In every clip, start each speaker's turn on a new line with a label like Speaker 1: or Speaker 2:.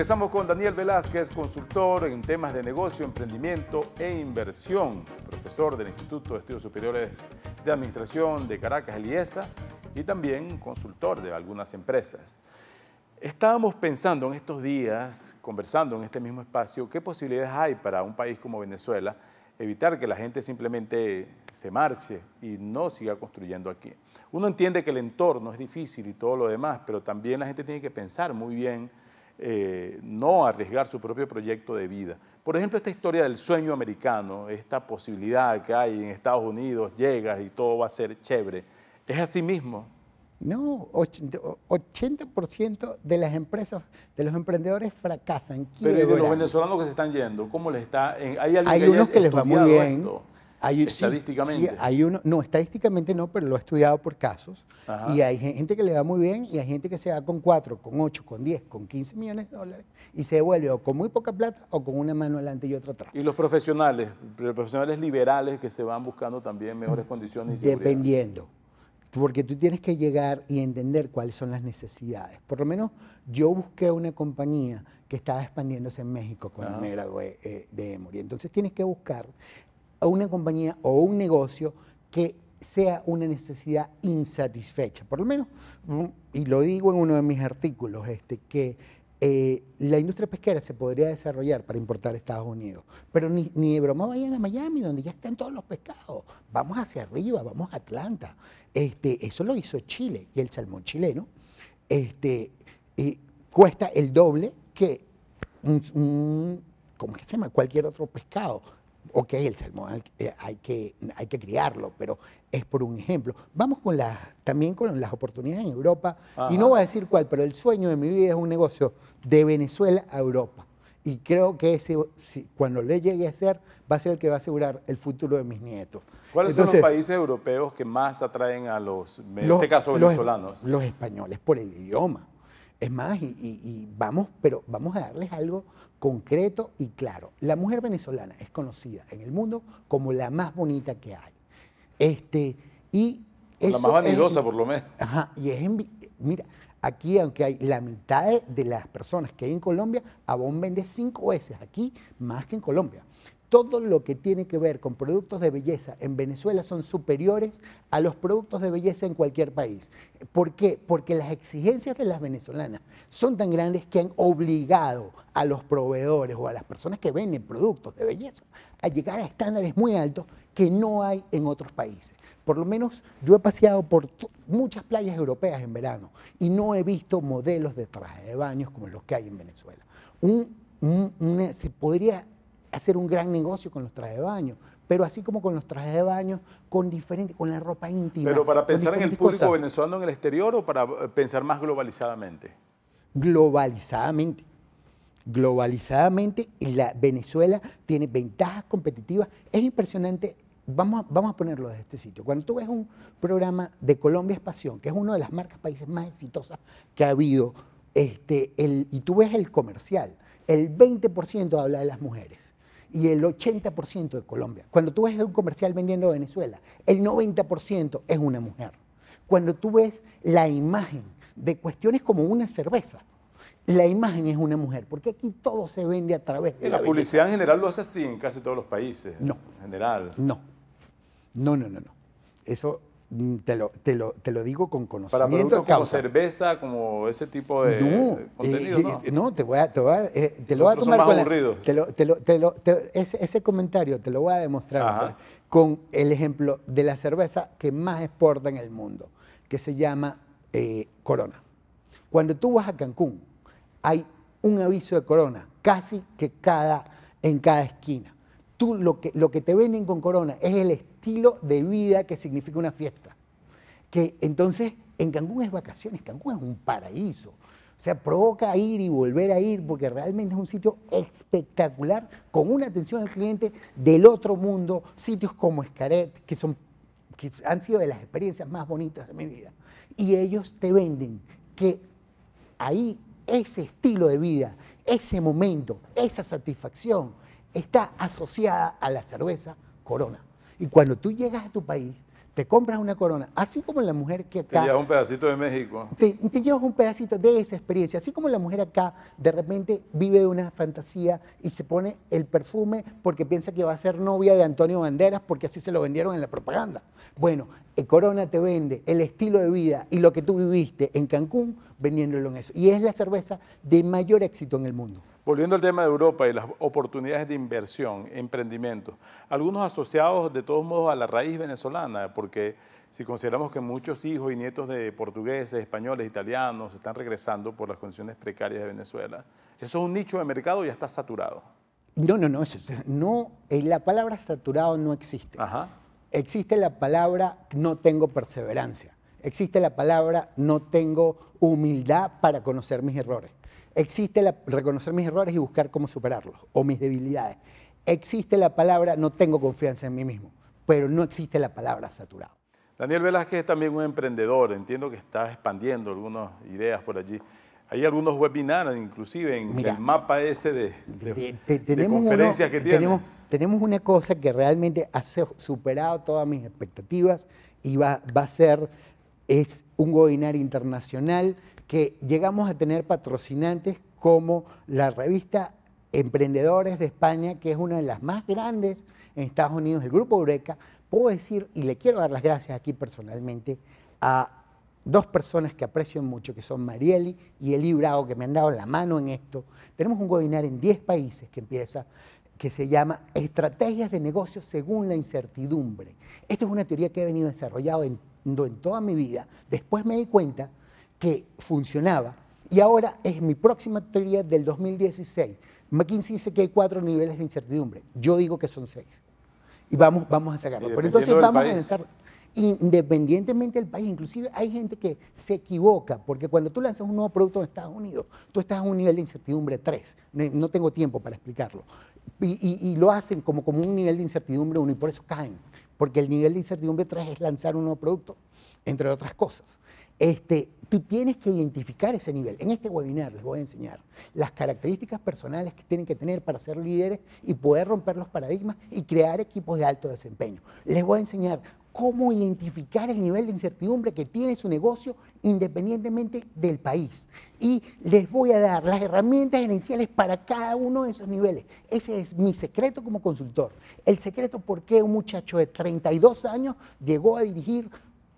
Speaker 1: Empezamos con Daniel Velázquez, consultor en temas de negocio, emprendimiento e inversión, profesor del Instituto de Estudios Superiores de Administración de Caracas, el y también consultor de algunas empresas. Estábamos pensando en estos días, conversando en este mismo espacio, qué posibilidades hay para un país como Venezuela evitar que la gente simplemente se marche y no siga construyendo aquí. Uno entiende que el entorno es difícil y todo lo demás, pero también la gente tiene que pensar muy bien eh, no arriesgar su propio proyecto de vida. Por ejemplo, esta historia del sueño americano, esta posibilidad que hay en Estados Unidos, llegas y todo va a ser chévere, ¿es así mismo?
Speaker 2: No, 80% de las empresas, de los emprendedores fracasan. Pero de los
Speaker 1: venezolanos que se están yendo, ¿cómo les está? ¿Hay, algunos que les va muy bien estadísticamente.
Speaker 2: hay uno, no, estadísticamente no, pero lo he estudiado por casos. Y hay gente que le va muy bien y hay gente que se va con 4, con 8, con 10, con 15 millones de dólares y se devuelve o con muy poca plata o con una mano adelante y otra atrás.
Speaker 1: ¿Y los profesionales? Los profesionales liberales que se van buscando también mejores condiciones y Dependiendo.
Speaker 2: Porque tú tienes que llegar y entender cuáles son las necesidades. Por lo menos yo busqué una compañía que estaba expandiéndose en México con el me eh, de Emory. Entonces tienes que buscar a una compañía o un negocio que sea una necesidad insatisfecha. Por lo menos, mm, y lo digo en uno de mis artículos, este, que eh, la industria pesquera se podría desarrollar para importar a Estados Unidos. Pero ni, de broma vayan a Miami, donde ya están todos los pescados. Vamos hacia arriba, vamos a Atlanta. Este, eso lo hizo Chile y el salmón chileno este, cuesta el doble que un, ¿cómo se llama? Cualquier otro pescado ok, el salmón eh, hay, que, hay que criarlo, pero es por un ejemplo. Vamos con las, también con las oportunidades en Europa, y no voy a decir cuál, pero el sueño de mi vida es un negocio de Venezuela a Europa. Y creo que ese, cuando le llegue a ser, va a ser el que va a asegurar el futuro de mis nietos. ¿Cuáles son los países
Speaker 1: europeos que más atraen a los, en este caso, venezolanos?
Speaker 2: los españoles, por el idioma. Es más, y, vamos, pero vamos a darles algo concreto y claro. La mujer venezolana es conocida en el mundo como la más bonita que hay. Este, y la más vanidosa, por lo menos. Ajá, y es mira, aquí aunque hay la mitad de, las personas que hay en Colombia, Abón vende cinco veces aquí más que en Colombia todo lo que tiene que ver con productos de belleza en Venezuela son superiores a los productos de belleza en cualquier país. ¿Por qué? Porque las exigencias de las venezolanas son tan grandes que han obligado a los proveedores o a las personas que venden productos de belleza a llegar a estándares muy altos que no hay en otros países. Por lo menos yo he paseado por muchas playas europeas en verano y no he visto modelos de traje de baños como los que hay en Venezuela. se podría hacer un gran negocio con los trajes de baño, pero así como con los trajes de baño, con diferente, con la ropa íntima. Pero para pensar en el público
Speaker 1: venezolano en el exterior o para eh, pensar más globalizadamente.
Speaker 2: Globalizadamente. Globalizadamente, la Venezuela tiene ventajas competitivas. Es impresionante. Vamos a, vamos a ponerlo desde este sitio. Cuando tú ves un programa de Colombia es que es una de las marcas países más exitosas que ha habido, este, el, y tú ves el comercial, el 20% habla de las mujeres y el 80% de Colombia. Cuando tú ves un comercial vendiendo Venezuela, el 90% es una mujer. Cuando tú ves la imagen de cuestiones como una cerveza, la imagen es una mujer, porque aquí todo se vende a través de...
Speaker 1: la, publicidad en general lo hace así en casi todos los países. No. En general.
Speaker 2: No. No, no, no, no. Eso Mm, te lo, digo con conocimiento. Para como
Speaker 1: cerveza, como ese tipo de eh, contenido, eh, eh,
Speaker 2: ¿no? te voy a, tomar con ese, comentario te lo voy a demostrar con el ejemplo de la cerveza que más exporta en el mundo, que se llama Corona. Cuando tú vas a Cancún, hay un aviso de Corona casi que cada, en cada esquina tú lo que, te venden con Corona es el estilo de vida que significa una fiesta. Que entonces en Cancún es vacaciones, Cancún es un paraíso. O sea, provoca ir y volver a ir porque realmente es un sitio espectacular, con una atención al cliente del otro mundo, sitios como Escaret, que, son, que han sido de las experiencias más bonitas de mi vida. Y ellos te venden que ahí ese estilo de vida, ese momento, esa satisfacción, está asociada a la cerveza Corona. Y cuando tú llegas a tu país, te compras una corona, así como la mujer que acá... Te llevas un
Speaker 1: pedacito de México.
Speaker 2: Te, te, llevas un pedacito de esa experiencia, así como la mujer acá de repente vive de una fantasía y se pone el perfume porque piensa que va a ser novia de Antonio Banderas porque así se lo vendieron en la propaganda. Bueno, Corona te vende el estilo de vida y lo que tú viviste en Cancún vendiéndolo en eso. Y es la cerveza de mayor éxito en el mundo.
Speaker 1: Volviendo al tema de Europa y las oportunidades de inversión, emprendimiento, algunos asociados de todos modos a la raíz venezolana, porque si consideramos que muchos hijos y nietos de portugueses, españoles, italianos están regresando por las condiciones precarias de Venezuela, ¿eso es un nicho de mercado y ya
Speaker 2: está saturado? No, no, no, no eh, la palabra saturado no existe. Existe la palabra no tengo perseverancia. Existe la palabra no tengo humildad para conocer mis errores. Existe reconocer mis errores y buscar cómo superarlos o mis debilidades. Existe la palabra no tengo confianza en mí mismo, pero no existe la palabra saturado.
Speaker 1: Daniel Velázquez es también un emprendedor, entiendo que está expandiendo algunas ideas por allí. Hay algunos webinars, inclusive, en el mapa ese de,
Speaker 2: conferencias que tienes. Tenemos, tenemos, una cosa que realmente ha superado todas mis expectativas y va, va a ser, es un webinar internacional que llegamos a tener patrocinantes como la revista Emprendedores de España, que es una de las más grandes en Estados Unidos, el grupo Eureka, puedo decir, y le quiero dar las gracias aquí personalmente, a dos personas que aprecio mucho, que son Marieli y Eli Bravo, que me han dado la mano en esto. Tenemos un webinar en 10 países que empieza, que se llama Estrategias de Negocios según la incertidumbre. Esto es una teoría que he venido desarrollando en toda mi vida. Después me di cuenta que funcionaba. Y ahora es mi próxima teoría del 2016. McKinsey dice que hay cuatro niveles de incertidumbre. Yo digo que son seis. Y vamos, vamos a sacarlo. Pero entonces vamos a independientemente del país, inclusive hay gente que se equivoca, porque cuando tú lanzas un nuevo producto en Estados Unidos, tú estás a un nivel de incertidumbre 3. No tengo tiempo para explicarlo. Y, lo hacen como, como un nivel de incertidumbre uno y por eso caen, porque el nivel de incertidumbre 3 es lanzar un nuevo producto, entre otras cosas. Este, tú tienes que identificar ese nivel. En este webinar les voy a enseñar las características personales que tienen que tener para ser líderes y poder romper los paradigmas y crear equipos de alto desempeño. Les voy a enseñar cómo identificar el nivel de incertidumbre que tiene su negocio independientemente del país. Y les voy a dar las herramientas gerenciales para cada uno de esos niveles. Ese es mi secreto como consultor. El secreto por qué un muchacho de 32 años llegó a dirigir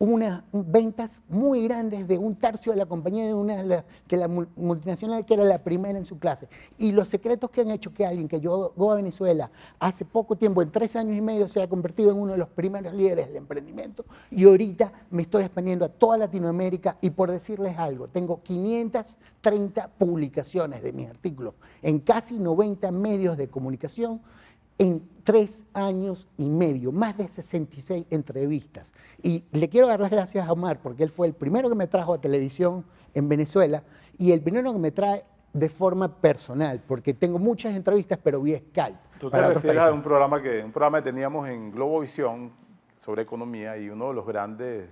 Speaker 2: unas ventas muy grandes de un tercio de la compañía de una que la multinacional que era la primera en su clase. Y los secretos que han hecho que alguien que llegó a Venezuela hace poco tiempo, en tres años y medio, se ha convertido en uno de los primeros líderes del emprendimiento y ahorita me estoy expandiendo a toda Latinoamérica y por decirles algo, tengo 530 publicaciones de mis artículos en casi 90 medios de comunicación en tres años y medio, más de 66 entrevistas. Y le quiero dar las gracias a Omar, porque él fue el primero que me trajo a televisión en Venezuela y el primero que me trae de forma personal, porque tengo muchas entrevistas, pero vi Skype. Tú te refieres a un
Speaker 1: programa, que, un programa que teníamos en Globovisión sobre economía y uno de los grandes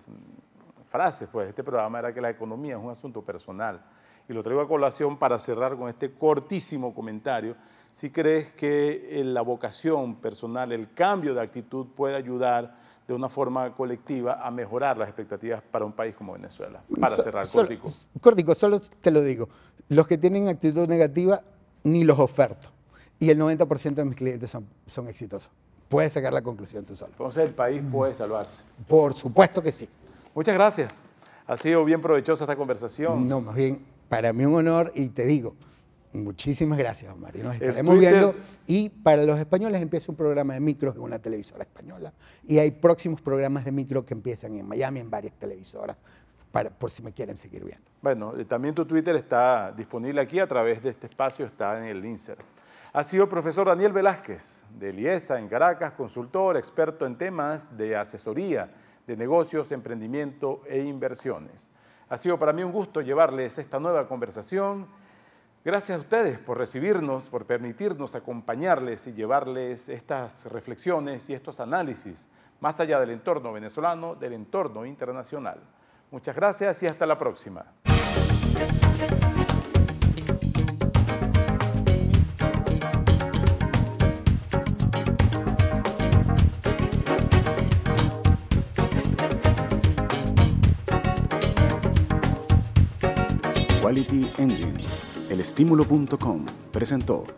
Speaker 1: frases pues, de este programa era que la economía es un asunto personal. Y lo traigo a colación para cerrar con este cortísimo comentario si crees que eh, la vocación personal, el cambio de actitud puede ayudar de una forma colectiva a mejorar las expectativas para un país como Venezuela. Para cerrar, Córtico.
Speaker 2: Córtico, solo te lo digo. Los que tienen actitud negativa, ni los oferto. Y el 90% de mis clientes son, son exitosos. Puedes sacar la conclusión tú solo. Entonces el
Speaker 1: país puede salvarse.
Speaker 2: Por supuesto que sí.
Speaker 1: Muchas gracias. Ha sido bien provechosa esta
Speaker 2: conversación. No, más bien, para mí un honor y te digo, Muchísimas gracias, Omar. Y viendo. Y para los españoles empieza un programa de micro en una televisora española. Y hay próximos programas de micro que empiezan en Miami, en varias televisoras, para, por si me quieren seguir viendo.
Speaker 1: Bueno, eh, también tu Twitter está disponible aquí a través de este espacio, está en el insert. Ha sido profesor Daniel Velázquez, de Liesa en Caracas, consultor, experto en temas de asesoría de negocios, emprendimiento e inversiones. Ha sido para mí un gusto llevarles esta nueva conversación Gracias a ustedes por recibirnos, por permitirnos acompañarles y llevarles estas reflexiones y estos análisis más allá del entorno venezolano, del entorno internacional. Muchas gracias y hasta la próxima. Quality Engines Estímulo.com presentó